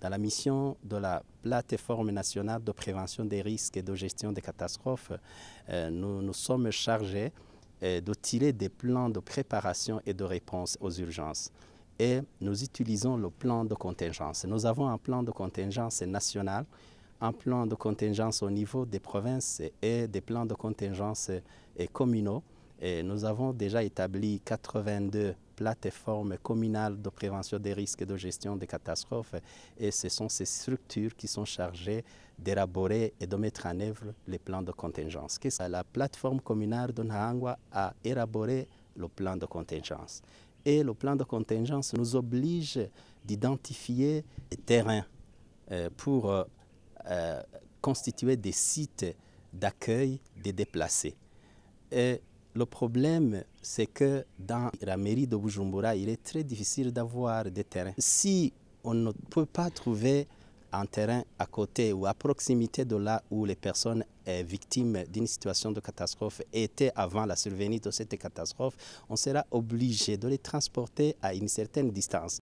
Dans la mission de la plateforme nationale de prévention des risques et de gestion des catastrophes, euh, nous nous sommes chargés euh, tirer des plans de préparation et de réponse aux urgences. Et nous utilisons le plan de contingence. Nous avons un plan de contingence national, un plan de contingence au niveau des provinces et des plans de contingence euh, communaux. Et nous avons déjà établi 82 plateforme communale de prévention des risques et de gestion des catastrophes. Et ce sont ces structures qui sont chargées d'élaborer et de mettre en œuvre les plans de contingence. La plateforme communale de Nahangwa a élaboré le plan de contingence. Et le plan de contingence nous oblige d'identifier des terrains euh, pour euh, euh, constituer des sites d'accueil des déplacés. Et le problème, c'est que dans la mairie de Bujumbura, il est très difficile d'avoir des terrains. Si on ne peut pas trouver un terrain à côté ou à proximité de là où les personnes euh, victimes d'une situation de catastrophe étaient avant la survenue de cette catastrophe, on sera obligé de les transporter à une certaine distance.